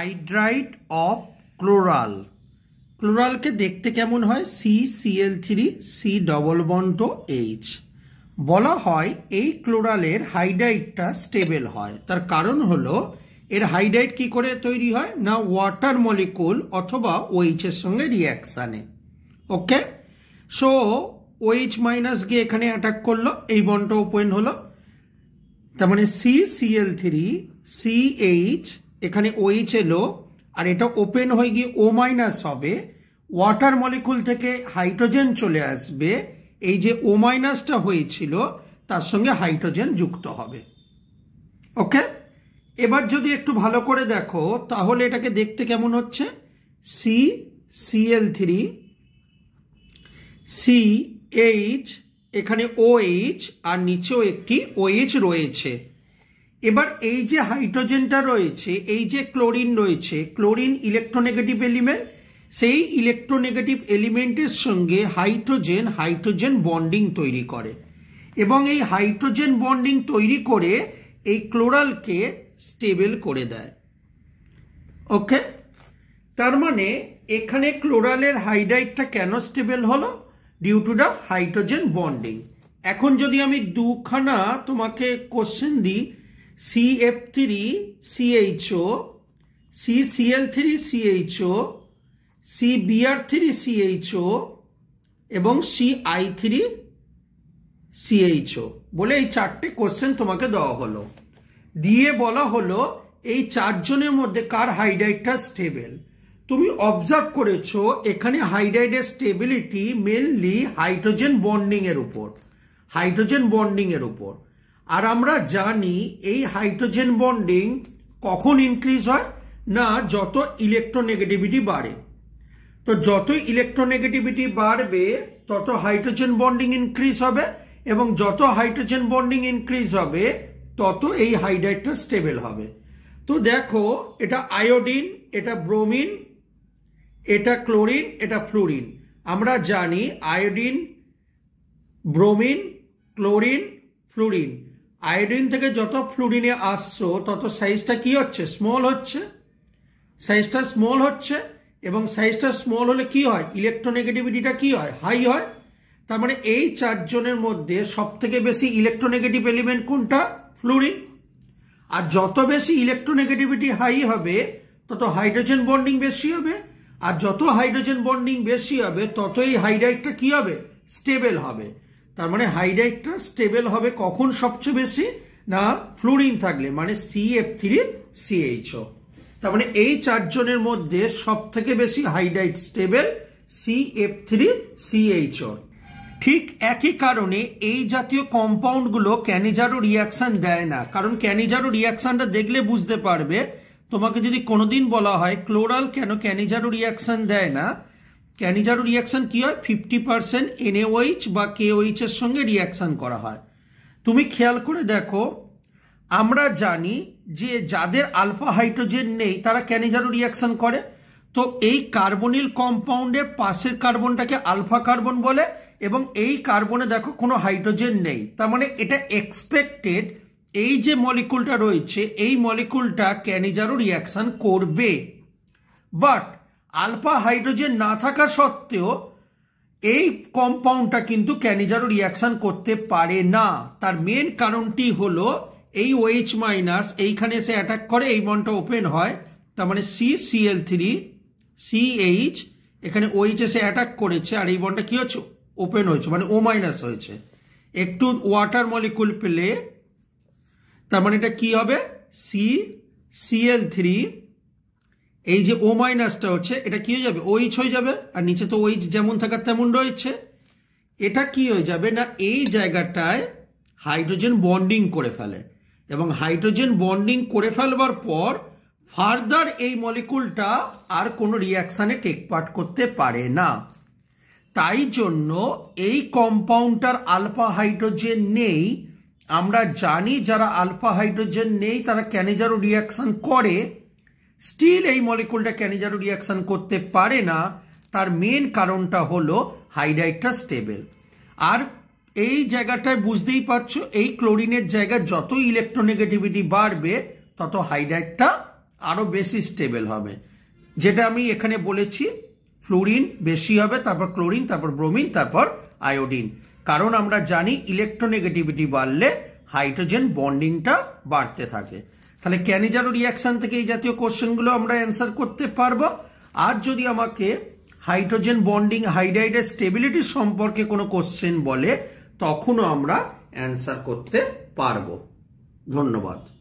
হাইড্রাইট of ক্লোরাল ক্লোরালকে দেখতে কেমন হয় C CL three C double two H বলা হয় এই ক্লোরালের হাইড্রাইটটা স্টেবল হয় তার কারণ হলো এর হাইড্রাইট কি করে তৈরি হয় না ওয়াটার মলিকুল অথবা ওইচের সঙ্গে রিয়াকশানে ওকে সো ওইচ মাইনাস গিয়ে এখানে অ্যাটাক করলো এই বন্ড ওপেন হলো তার মানে C CL three C H এখানে ওইচ এলো আর এটা ওপেন হয়ে গিয়ে ও মাইনাস হবে ওয়াটার মলিকুল থেকে হাইড্রোজেন চলে আসবে এই যে ও মাইনাসটা হয়েছিল তার সঙ্গে হাইড্রোজেন যুক্ত হবে ওকে এবার যদি একটু ভালো করে দেখো তাহলে এটাকে দেখতে কেমন হচ্ছে C CL three C H এখানে ও এইচ আর নিচেও একটি ও এইচ রয়েছে এবার এই যে হাইড্রোজেনটা রয়েছে এই যে ক্লোরিন রয়েছে ক্লোরিন ইলেকট্রোনেগেটিভ এলিমেন্ট সেই ইলেকট্রোনেগেটিভ এলিমেন্টের সঙ্গে হাইড্রোজেন হাইড্রোজেন বন্ডিং তৈরি করে এবং এই হাইড্রোজেন বন্ডিং তৈরি করে এই ক্লোরালকে স্টেবল করে দেয় ওকে তার মানে এখানে ক্লোরালের হাইড্রাইডটা কেন স্টেবল হলো due to the hydrogen bonding এখন যদি আমি দুখানা তোমাকে কোশ্চেন দিই CF3 CHO, CCl3 CHO, CBr3 CHO এবং CI3 CHO বলে এই চারটে কোশ্চেন তোমাকে দেওয়া হলো দিয়ে বলা হলো এই চারজনের মধ্যে কার হাইড্রাইডটা স্টেবল তুমি অবজার্ভ করেছো এখানে হাইড্রাইডের স্টেবিলিটি মেনলি হাইড্রোজেন বন্ডিংয়ের উপর হাইড্রোজেন বন্ডিংয়ের উপর আর আমরা জানি এই হাইড্রোজেন বন্ডিং কখন ইনক্রিজ হয় না যত ইলেকট্রোনেগেটিভিটি বাড়ে তো যত ইলেকট্রোনেগেটিভিটি বাড়বে তত হাইড্রোজেন বন্ডিং ইনক্রিজ হবে এবং যত হাইড্রোজেন বন্ডিং ইনক্রিজ হবে তত এই হাইড্রাইটটা স্টেবল হবে তো দেখো এটা আয়োডিন এটা ব্রোমিন এটা ক্লোরিন এটা ফ্লোরিন আমরা জানি iodine bromine chlorine fluorine iodine থেকে যত ফ্লুরিনে আসছো তত সাইজটা কি হচ্ছে স্মল হচ্ছে সাইজটা স্মল হচ্ছে এবং সাইজটা স্মল হলে কি হয় ইলেকট্রোনেগেটিভিটিটা কি হয় হাই হয় তার মানে এই চারজনের মধ্যে সব থেকে বেশি ইলেকট্রোনেগেটিভ এলিমেন্ট কোনটা ফ্লুরিন আর যত বেশি ইলেকট্রোনেগেটিভিটি হাই হবে তত হাইড্রোজেন বন্ডিং বেশি হবে আর যত হাইড্রোজেন বন্ডিং বেশি হবে ততই হাইড্রাইটটা কি হবে স্টেবল হবে তার মানে হাইড্রাইটটা স্টেবল হবে কখন সবচেয়ে বেশি না ফ্লোরিন থাকলে মানে সি এফ থ্রি সিএইচও তার মানে এই চারজনের মধ্যে সব থেকে বেশি hydride stable C F three CHO ঠিক একই কারণে এই জাতীয় কম্পাউন্ডগুলো ক্যানিজারও রিয়াকশান দেয় না কারণ ক্যানিজারও রিয়াকশানটা দেখলে বুঝতে পারবে তোমাকে যদি কোনোদিন বলা হয় ক্লোরাল কেন ক্যানিজারো রিয়াকশান দেয় না ক্যানিজারো রিয়াকশান কী হয় ফিফটি পারসেন্ট এনএওএইচ বা এর সঙ্গে রিয়াকশান করা হয় তুমি খেয়াল করে দেখো আমরা জানি যে যাদের আলফা হাইড্রোজেন নেই তারা ক্যানিজারো রিয়াকশান করে তো এই কার্বনিল কম্পাউন্ডের পাশের কার্বনটাকে আলফা কার্বন বলে এবং এই কার্বনে দেখো কোনো হাইড্রোজেন নেই তার মানে এটা এক্সপেক্টেড এই যে মলিকুলটা রয়েছে এই মলিকুলটা ক্যানিজারো রিয়াকশান করবে বাট আলফা হাইড্রোজেন না থাকা সত্ত্বেও এই কম্পাউন্ডটা কিন্তু ক্যানিজারও রিয়াকশন করতে পারে না তার মেন কারণটি হলো এই ওএইচ OH মাইনাস এইখানে এসে অ্যাটাক করে এই বনটা ওপেন হয় তার মানে সি সিএল থ্রি সিএইচ এখানে ওইচ OH এসে অ্যাটাক করেছে আর এই বনটা কী হচ্ছে ওপেন হয়েছে মানে ও মাইনাস হয়েছে একটু ওয়াটার মলিকুল পেলে তার মানে এটা কি হবে সি সিএল থ্রি এই যে ও মাইনাসটা হচ্ছে এটা কি হয়ে যাবে ও এইচ হয়ে যাবে আর নিচে তো ওইচ যেমন থাকার তেমন রয়েছে এটা কি হয়ে যাবে না এই জায়গাটায় হাইড্রোজেন বন্ডিং করে ফেলে এবং হাইড্রোজেন বন্ডিং করে ফেলবার পর ফার্দার এই মলিকুলটা আর কোনো রিয়াকশানে টেক পার্ট করতে পারে না তাই জন্য এই কম্পাউন্ডটার আলফা হাইড্রোজেন নেই আমরা জানি যারা আলফা হাইড্রোজেন নেই তারা ক্যানেজারও রিয়াকশান করে স্টিল এই মলিকুলটা ক্যানিজারু রিয়াকশন করতে পারে না তার মেন কারণটা হলো হাইড্রাইটটা স্টেবেল আর এই জায়গাটায় বুঝতেই পারছো এই ক্লোরিনের জায়গা যত ইলেকট্রোনেগেটিভিটি বাড়বে তত হাইড্রাইটটা আরও বেশি স্টেবেল হবে যেটা আমি এখানে বলেছি ফ্লোরিন বেশি হবে তারপর ক্লোরিন তারপর ব্রোমিন তারপর আয়োডিন কারণ আমরা জানি ইলেকট্রোনেগেটিভিটি বাড়লে হাইড্রোজেন বন্ডিংটা বাড়তে থাকে তাহলে ক্যানিজারো রিয়াকশান থেকে এই জাতীয় কোশ্চেনগুলো আমরা অ্যান্সার করতে পারবো আর যদি আমাকে হাইড্রোজেন বন্ডিং হাইড্রাইডের স্টেবিলিটি সম্পর্কে কোনো কোশ্চেন বলে তখনও আমরা অ্যান্সার করতে পারবো ধন্যবাদ